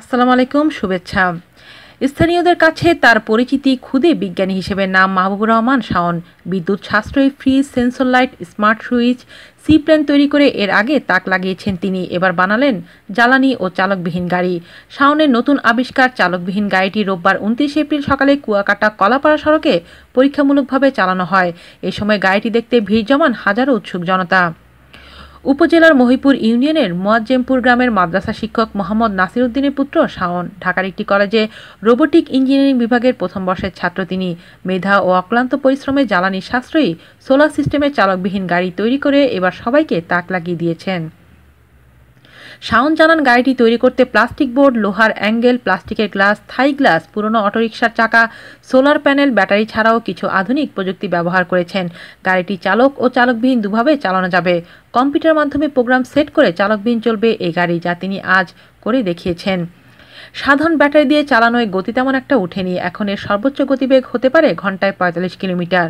আসসালামু আলাইকুম শুভেচ্ছা স্থানীয়দের কাছে তার পরিচিতি খুদে বিজ্ঞানী হিসেবে নাম মাহবুবুর রহমান শাওন বিদ্যুৎ সাশ্রয়ী fridge sensor light smart switch সি প্ল্যান তৈরি করে এর আগে তাক লাগিয়েছেন তিনি এবার বানালেন জ্বালানি ও চালকবিহীন গাড়ি শাওনের নতুন আবিষ্কার চালকবিহীন গাড়িটি রোববার উনত্রিশ এপ্রিল সকালে কুয়াকাটা কলাপাড়া সড়কে পরীক্ষামূলকভাবে চালানো হয় এ সময় গাড়িটি দেখতে ভিড় জমান হাজারো উৎসুক জনতা উপজেলার মহিপুর ইউনিয়নের মোয়াজ্জেমপুর গ্রামের মাদ্রাসা শিক্ষক মোহাম্মদ নাসির উদ্দিনের পুত্র শাওন ঢাকার একটি কলেজে রোবোটিক ইঞ্জিনিয়ারিং বিভাগের প্রথম বর্ষের ছাত্র তিনি মেধা ও অক্লান্ত পরিশ্রমে জ্বালানি সাশ্রয়ী সোলার সিস্টেমের চালকবিহীন গাড়ি তৈরি করে এবার সবাইকে তাক লাগিয়ে দিয়েছেন শাওন জানান গাড়িটি তৈরি করতে প্লাস্টিক বোর্ড লোহার অ্যাঙ্গেল প্লাস্টিকের গ্লাস থাই গ্লাস পুরনো অটোরিকশার চাকা সোলার প্যানেল ব্যাটারি ছাড়াও কিছু আধুনিক প্রযুক্তি ব্যবহার করেছেন গাড়িটি চালক ও চালকবিহীন দুভাবে চালানো যাবে কম্পিউটার মাধ্যমে প্রোগ্রাম সেট করে চালকবিহীন চলবে এই গাড়ি যা তিনি আজ করে দেখিয়েছেন সাধারণ ব্যাটারি দিয়ে চালানোয় গতি তেমন একটা ওঠেনি এখন এর সর্বোচ্চ গতিবেগ হতে পারে ঘন্টায় পঁয়তাল্লিশ কিলোমিটার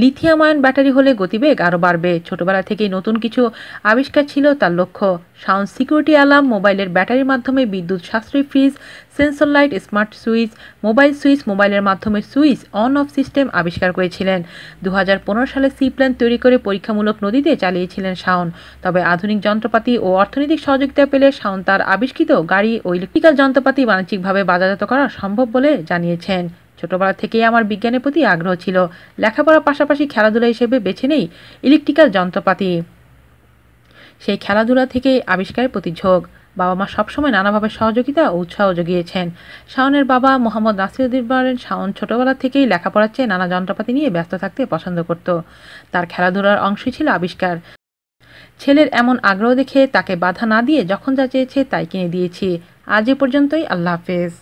লিথিয়াম আয়ন ব্যাটারি হলে গতিবেগ আরও বাড়বে ছোটবেলা থেকেই নতুন কিছু আবিষ্কার ছিল তার লক্ষ্য সাউন্ড সিকিউরিটি অ্যালার্ম মোবাইলের ব্যাটারির মাধ্যমে বিদ্যুৎ সাশ্রয়ী fridge sensor light smart switch mobile switch মোবাইলের মাধ্যমে সুইচ অন অফ সিস্টেম আবিষ্কার করেছিলেন দু সালে সি প্ল্যান তৈরি করে পরীক্ষামূলক নদীতে চালিয়েছিলেন শাওন তবে আধুনিক যন্ত্রপাতি ও অর্থনৈতিক সহযোগিতা পেলে শাওন তার আবিষ্কৃত গাড়ি ও ইলেকট্রিক্যাল যন্ত্রপাতি বাণিজ্যিকভাবে বাজারজাত করা সম্ভব বলে জানিয়েছেন ছোটবেলা থেকেই আমার বিজ্ঞানের প্রতি আগ্রহ ছিল লেখাপড়ার পাশাপাশি খেলাধুলা হিসেবে বেছে নেই ইলেকট্রিক্যাল যন্ত্রপাতি সেই খেলাধুলা থেকেই আবিষ্কারের প্রতি ঝোঁক বাবা মা সবসময় নানাভাবে সহযোগিতা ও উৎসাহ জুগিয়েছেন শাওনের বাবা মোহাম্মদ নাসিরুদ্দিন শাওন ছোটবেলা থেকেই লেখাপড়ার চেয়ে নানা যন্ত্রপাতি নিয়ে ব্যস্ত থাকতে পছন্দ করত তার খেলাধুলার অংশই ছিল আবিষ্কার ছেলের এমন আগ্রহ দেখে তাকে বাধা না দিয়ে যখন যা চেয়েছে তাই কিনে দিয়েছি আজ এ পর্যন্তই আল্লাহ হাফেজ